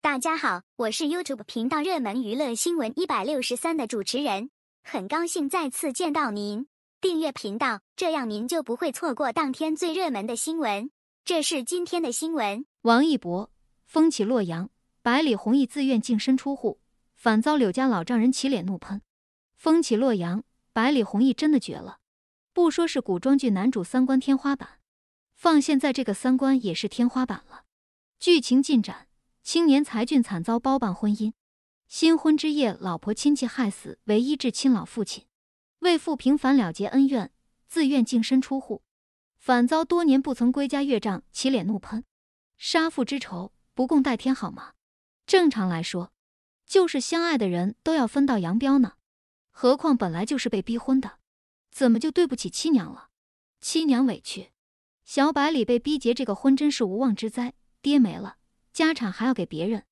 大家好，我是 YouTube 频道热门娱乐新闻一百六十三的主持人，很高兴再次见到您。订阅频道，这样您就不会错过当天最热门的新闻。这是今天的新闻：王一博风起洛阳，百里弘毅自愿净身出户，反遭柳家老丈人起脸怒喷。风起洛阳，百里弘毅真的绝了，不说是古装剧男主三观天花板，放现在这个三观也是天花板了。剧情进展。青年才俊惨遭包办婚姻，新婚之夜，老婆亲戚害死唯一至亲老父亲，为父平反了结恩怨，自愿净身出户，反遭多年不曾归家岳丈起脸怒喷，杀父之仇不共戴天好吗？正常来说，就是相爱的人都要分道扬镳呢，何况本来就是被逼婚的，怎么就对不起七娘了？七娘委屈，小百里被逼结这个婚真是无妄之灾，爹没了。家产还要给别人，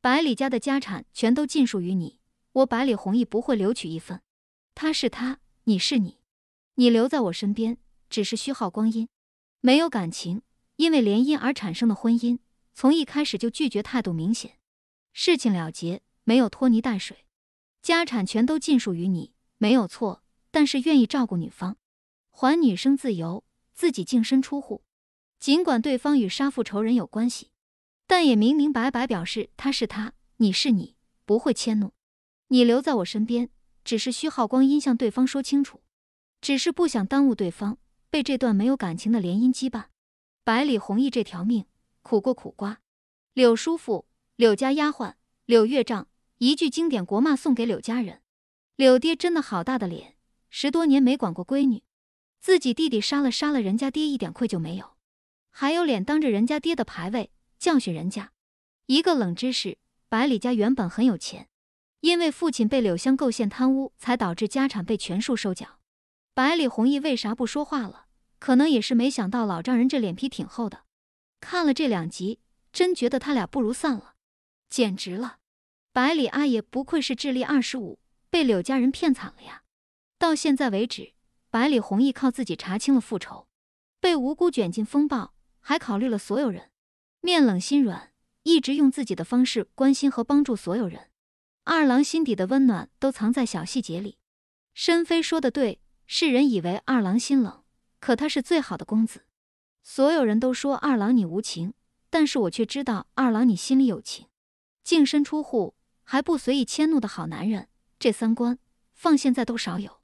百里家的家产全都尽数于你，我百里弘毅不会留取一分。他是他，你是你，你留在我身边只是虚耗光阴，没有感情。因为联姻而产生的婚姻，从一开始就拒绝态度明显。事情了结，没有拖泥带水。家产全都尽数于你，没有错。但是愿意照顾女方，还女生自由，自己净身出户。尽管对方与杀父仇人有关系。但也明明白白表示，他是他，你是你，不会迁怒。你留在我身边，只是虚耗光阴，向对方说清楚。只是不想耽误对方，被这段没有感情的联姻羁绊。百里弘毅这条命苦过苦瓜。柳叔父、柳家丫鬟、柳月丈，一句经典国骂送给柳家人。柳爹真的好大的脸，十多年没管过闺女，自己弟弟杀了杀了人家爹，一点愧疚没有，还有脸当着人家爹的牌位。教训人家，一个冷知识：百里家原本很有钱，因为父亲被柳香构陷贪污，才导致家产被全数收缴。百里弘毅为啥不说话了？可能也是没想到老丈人这脸皮挺厚的。看了这两集，真觉得他俩不如散了，简直了！百里阿爷不愧是智力二十五，被柳家人骗惨了呀！到现在为止，百里弘毅靠自己查清了复仇，被无辜卷进风暴，还考虑了所有人。面冷心软，一直用自己的方式关心和帮助所有人。二郎心底的温暖都藏在小细节里。申飞说的对，世人以为二郎心冷，可他是最好的公子。所有人都说二郎你无情，但是我却知道二郎你心里有情。净身出户还不随意迁怒的好男人，这三观放现在都少有。